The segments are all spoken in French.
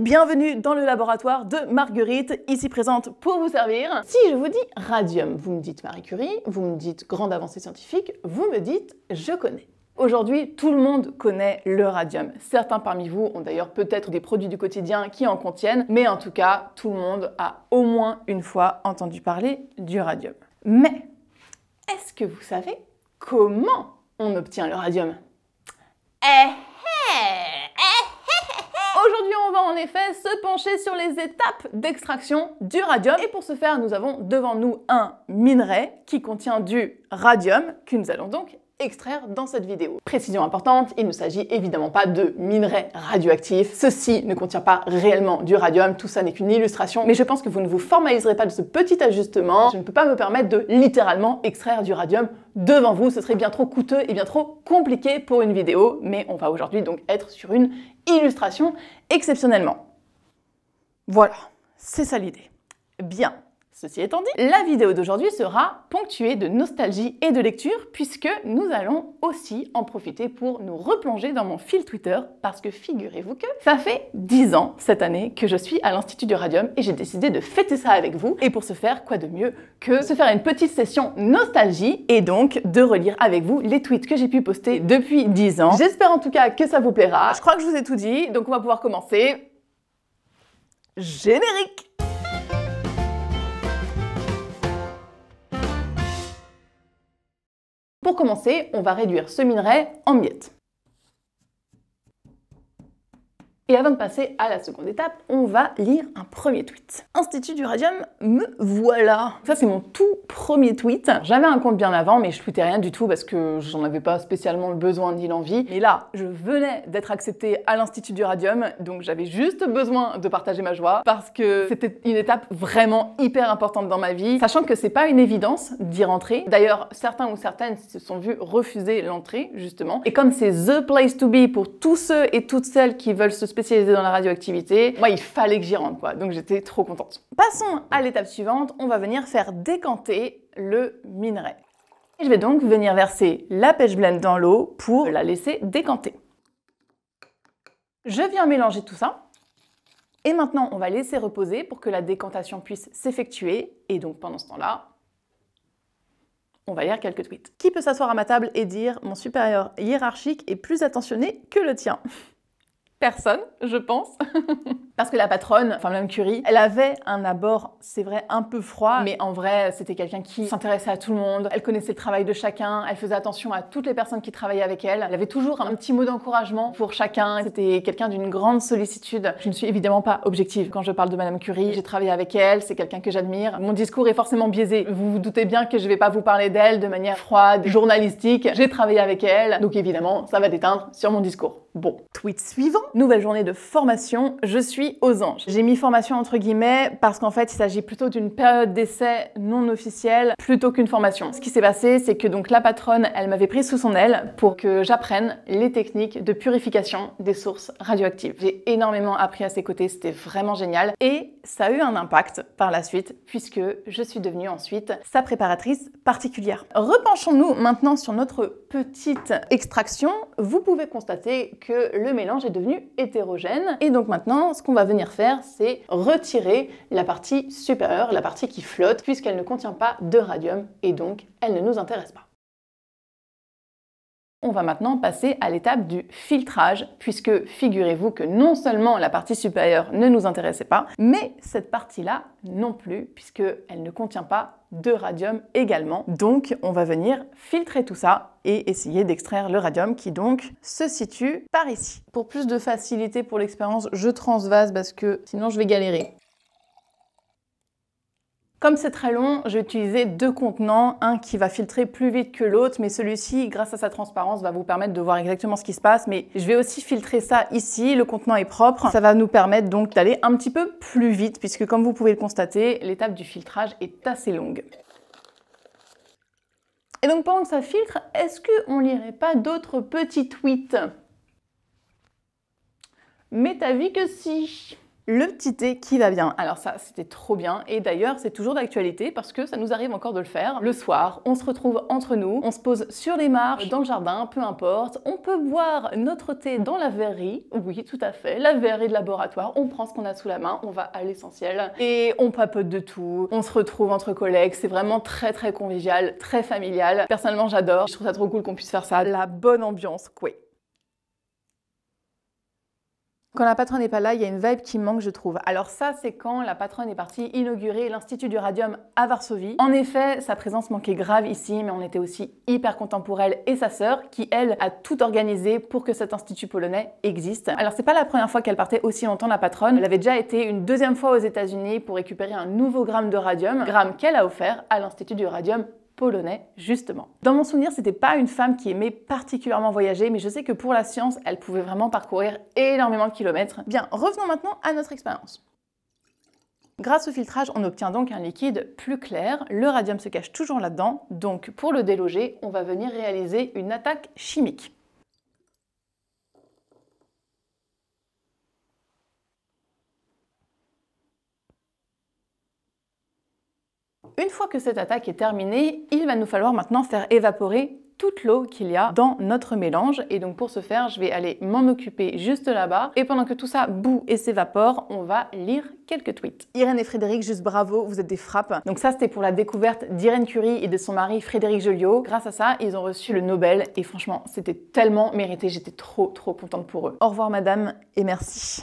bienvenue dans le laboratoire de Marguerite, ici présente pour vous servir. Si je vous dis radium, vous me dites Marie Curie, vous me dites grande avancée scientifique, vous me dites je connais. Aujourd'hui, tout le monde connaît le radium. Certains parmi vous ont d'ailleurs peut-être des produits du quotidien qui en contiennent, mais en tout cas, tout le monde a au moins une fois entendu parler du radium. Mais est-ce que vous savez comment on obtient le radium Eh fait se pencher sur les étapes d'extraction du radium. Et pour ce faire, nous avons devant nous un minerai qui contient du radium que nous allons donc extraire dans cette vidéo. Précision importante, il ne s'agit évidemment pas de minerais radioactifs. Ceci ne contient pas réellement du radium, tout ça n'est qu'une illustration, mais je pense que vous ne vous formaliserez pas de ce petit ajustement. Je ne peux pas me permettre de littéralement extraire du radium devant vous, ce serait bien trop coûteux et bien trop compliqué pour une vidéo, mais on va aujourd'hui donc être sur une illustration exceptionnellement. Voilà, c'est ça l'idée. Bien, Ceci étant dit, la vidéo d'aujourd'hui sera ponctuée de nostalgie et de lecture puisque nous allons aussi en profiter pour nous replonger dans mon fil Twitter parce que figurez-vous que ça fait 10 ans cette année que je suis à l'Institut du Radium et j'ai décidé de fêter ça avec vous et pour ce faire, quoi de mieux que se faire une petite session nostalgie et donc de relire avec vous les tweets que j'ai pu poster depuis 10 ans. J'espère en tout cas que ça vous plaira. Je crois que je vous ai tout dit, donc on va pouvoir commencer. Générique commencer, on va réduire ce minerai en miettes. Et avant de passer à la seconde étape, on va lire un premier tweet. Institut du Radium, me voilà Ça, c'est mon tout premier tweet. J'avais un compte bien avant, mais je tweetais rien du tout parce que j'en avais pas spécialement le besoin ni l'envie. Mais là, je venais d'être acceptée à l'Institut du Radium, donc j'avais juste besoin de partager ma joie parce que c'était une étape vraiment hyper importante dans ma vie, sachant que c'est pas une évidence d'y rentrer. D'ailleurs, certains ou certaines se sont vus refuser l'entrée, justement. Et comme c'est the place to be pour tous ceux et toutes celles qui veulent se spécialiser spécialisée dans la radioactivité. Moi, il fallait que j'y rentre, quoi. Donc j'étais trop contente. Passons à l'étape suivante. On va venir faire décanter le minerai. Je vais donc venir verser la pêche blend dans l'eau pour la laisser décanter. Je viens mélanger tout ça. Et maintenant, on va laisser reposer pour que la décantation puisse s'effectuer. Et donc, pendant ce temps-là, on va lire quelques tweets. Qui peut s'asseoir à ma table et dire « Mon supérieur hiérarchique est plus attentionné que le tien ?» personne, je pense. Parce que la patronne, enfin Madame Curie, elle avait un abord, c'est vrai, un peu froid, mais en vrai, c'était quelqu'un qui s'intéressait à tout le monde, elle connaissait le travail de chacun, elle faisait attention à toutes les personnes qui travaillaient avec elle, elle avait toujours un petit mot d'encouragement pour chacun, c'était quelqu'un d'une grande sollicitude. Je ne suis évidemment pas objective quand je parle de Madame Curie, j'ai travaillé avec elle, c'est quelqu'un que j'admire. Mon discours est forcément biaisé. Vous vous doutez bien que je ne vais pas vous parler d'elle de manière froide, journalistique. J'ai travaillé avec elle, donc évidemment, ça va déteindre sur mon discours. Bon, tweet suivant. Nouvelle journée de formation. Je suis aux anges. J'ai mis formation entre guillemets parce qu'en fait, il s'agit plutôt d'une période d'essai non officielle plutôt qu'une formation. Ce qui s'est passé, c'est que donc la patronne, elle m'avait pris sous son aile pour que j'apprenne les techniques de purification des sources radioactives. J'ai énormément appris à ses côtés, c'était vraiment génial et ça a eu un impact par la suite puisque je suis devenue ensuite sa préparatrice particulière. Repenchons-nous maintenant sur notre petite extraction. Vous pouvez constater que le mélange est devenu hétérogène et donc maintenant, ce qu'on va venir faire, c'est retirer la partie supérieure, la partie qui flotte, puisqu'elle ne contient pas de radium et donc elle ne nous intéresse pas. On va maintenant passer à l'étape du filtrage, puisque figurez-vous que non seulement la partie supérieure ne nous intéressait pas, mais cette partie-là non plus, puisqu'elle ne contient pas de radium également. Donc on va venir filtrer tout ça et essayer d'extraire le radium qui donc se situe par ici. Pour plus de facilité pour l'expérience, je transvase parce que sinon je vais galérer. Comme c'est très long, j'ai utilisé deux contenants, un qui va filtrer plus vite que l'autre, mais celui-ci, grâce à sa transparence, va vous permettre de voir exactement ce qui se passe. Mais je vais aussi filtrer ça ici, le contenant est propre, ça va nous permettre donc d'aller un petit peu plus vite, puisque comme vous pouvez le constater, l'étape du filtrage est assez longue. Et donc pendant que ça filtre, est-ce qu'on lirait pas d'autres petits tweets Mais t'as vu que si le petit thé qui va bien. Alors ça, c'était trop bien. Et d'ailleurs, c'est toujours d'actualité parce que ça nous arrive encore de le faire. Le soir, on se retrouve entre nous, on se pose sur les marches, dans le jardin, peu importe. On peut boire notre thé dans la verrerie. Oui, tout à fait. La verrerie de laboratoire. On prend ce qu'on a sous la main, on va à l'essentiel. Et on papote de tout. On se retrouve entre collègues. C'est vraiment très, très convivial, très familial. Personnellement, j'adore. Je trouve ça trop cool qu'on puisse faire ça. La bonne ambiance, quoi. Quand la patronne n'est pas là, il y a une vibe qui manque, je trouve. Alors ça, c'est quand la patronne est partie inaugurer l'Institut du Radium à Varsovie. En effet, sa présence manquait grave ici, mais on était aussi hyper contents pour elle et sa sœur, qui, elle, a tout organisé pour que cet institut polonais existe. Alors c'est pas la première fois qu'elle partait aussi longtemps, la patronne. Elle avait déjà été une deuxième fois aux États-Unis pour récupérer un nouveau gramme de radium, gramme qu'elle a offert à l'Institut du Radium polonais, justement. Dans mon souvenir, c'était pas une femme qui aimait particulièrement voyager, mais je sais que pour la science, elle pouvait vraiment parcourir énormément de kilomètres. Bien, revenons maintenant à notre expérience. Grâce au filtrage, on obtient donc un liquide plus clair. Le radium se cache toujours là-dedans, donc pour le déloger, on va venir réaliser une attaque chimique. Une fois que cette attaque est terminée, il va nous falloir maintenant faire évaporer toute l'eau qu'il y a dans notre mélange. Et donc pour ce faire, je vais aller m'en occuper juste là-bas. Et pendant que tout ça bout et s'évapore, on va lire quelques tweets. Irène et Frédéric, juste bravo, vous êtes des frappes. Donc ça, c'était pour la découverte d'Irène Curie et de son mari Frédéric Joliot. Grâce à ça, ils ont reçu le Nobel. Et franchement, c'était tellement mérité. J'étais trop, trop contente pour eux. Au revoir, madame, et merci.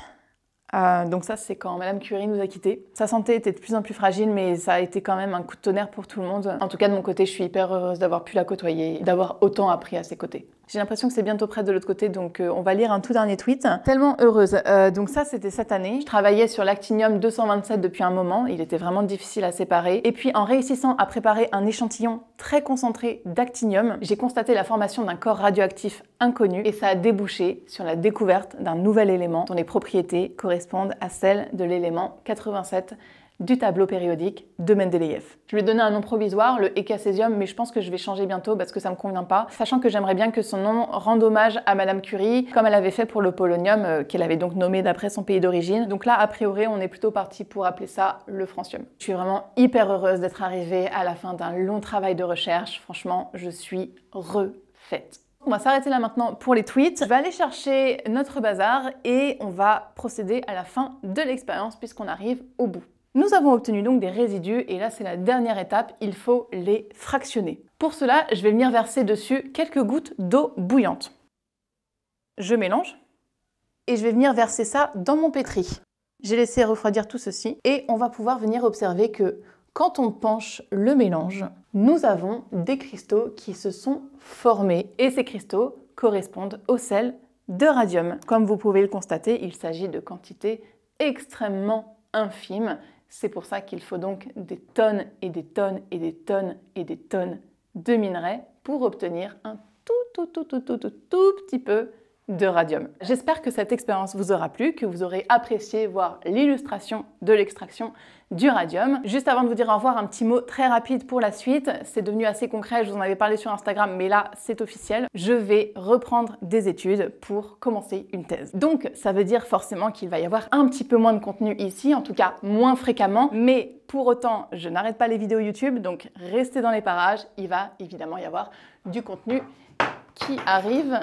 Euh, donc ça, c'est quand Madame Curie nous a quittés. Sa santé était de plus en plus fragile, mais ça a été quand même un coup de tonnerre pour tout le monde. En tout cas, de mon côté, je suis hyper heureuse d'avoir pu la côtoyer, d'avoir autant appris à ses côtés. J'ai l'impression que c'est bientôt près de l'autre côté, donc euh, on va lire un tout dernier tweet. Tellement heureuse. Euh, donc ça, c'était cette année. Je travaillais sur l'actinium 227 depuis un moment. Il était vraiment difficile à séparer. Et puis, en réussissant à préparer un échantillon très concentré d'actinium, j'ai constaté la formation d'un corps radioactif inconnu et ça a débouché sur la découverte d'un nouvel élément dont les propriétés correspondent à celles de l'élément 87 du tableau périodique de Mendeleïev. Je lui ai donné un nom provisoire, le Ecasesium, mais je pense que je vais changer bientôt parce que ça ne me convient pas, sachant que j'aimerais bien que son nom rende hommage à Madame Curie, comme elle avait fait pour le polonium, euh, qu'elle avait donc nommé d'après son pays d'origine. Donc là, a priori, on est plutôt parti pour appeler ça le francium. Je suis vraiment hyper heureuse d'être arrivée à la fin d'un long travail de recherche. Franchement, je suis refaite. On va s'arrêter là maintenant pour les tweets. Je vais aller chercher notre bazar et on va procéder à la fin de l'expérience puisqu'on arrive au bout. Nous avons obtenu donc des résidus et là c'est la dernière étape, il faut les fractionner. Pour cela, je vais venir verser dessus quelques gouttes d'eau bouillante. Je mélange et je vais venir verser ça dans mon pétri. J'ai laissé refroidir tout ceci et on va pouvoir venir observer que quand on penche le mélange, nous avons des cristaux qui se sont formés et ces cristaux correspondent au sel de radium. Comme vous pouvez le constater, il s'agit de quantités extrêmement infimes c'est pour ça qu'il faut donc des tonnes et des tonnes et des tonnes et des tonnes de minerais pour obtenir un tout, tout, tout, tout, tout, tout, tout petit peu de radium. J'espère que cette expérience vous aura plu, que vous aurez apprécié voir l'illustration de l'extraction du radium. Juste avant de vous dire au revoir, un petit mot très rapide pour la suite. C'est devenu assez concret, je vous en avais parlé sur Instagram, mais là c'est officiel. Je vais reprendre des études pour commencer une thèse. Donc ça veut dire forcément qu'il va y avoir un petit peu moins de contenu ici, en tout cas moins fréquemment, mais pour autant, je n'arrête pas les vidéos YouTube, donc restez dans les parages, il va évidemment y avoir du contenu qui arrive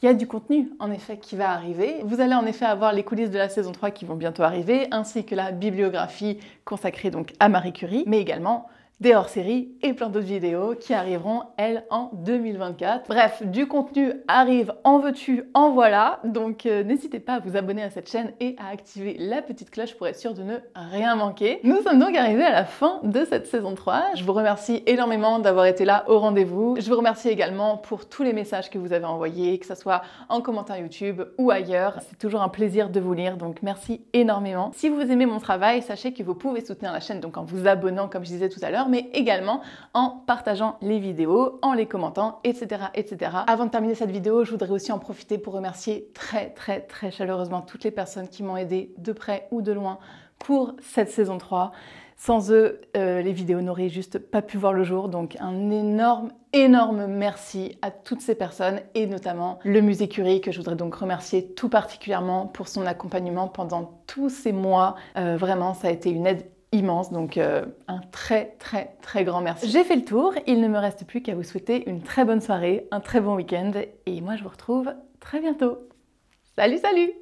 il y a du contenu, en effet, qui va arriver. Vous allez en effet avoir les coulisses de la saison 3 qui vont bientôt arriver, ainsi que la bibliographie consacrée donc à Marie Curie, mais également des hors-séries et plein d'autres vidéos qui arriveront, elles, en 2024. Bref, du contenu arrive en veux-tu, en voilà, donc euh, n'hésitez pas à vous abonner à cette chaîne et à activer la petite cloche pour être sûr de ne rien manquer. Nous sommes donc arrivés à la fin de cette saison 3. Je vous remercie énormément d'avoir été là au rendez-vous. Je vous remercie également pour tous les messages que vous avez envoyés, que ce soit en commentaire YouTube ou ailleurs. C'est toujours un plaisir de vous lire, donc merci énormément. Si vous aimez mon travail, sachez que vous pouvez soutenir la chaîne donc en vous abonnant, comme je disais tout à l'heure, également en partageant les vidéos, en les commentant, etc. etc. Avant de terminer cette vidéo, je voudrais aussi en profiter pour remercier très très très chaleureusement toutes les personnes qui m'ont aidé de près ou de loin pour cette saison 3. Sans eux, euh, les vidéos n'auraient juste pas pu voir le jour. Donc un énorme, énorme merci à toutes ces personnes et notamment le musée Curie que je voudrais donc remercier tout particulièrement pour son accompagnement pendant tous ces mois. Euh, vraiment, ça a été une aide immense. Donc euh, un très très très grand merci. J'ai fait le tour, il ne me reste plus qu'à vous souhaiter une très bonne soirée, un très bon week-end et moi je vous retrouve très bientôt. Salut salut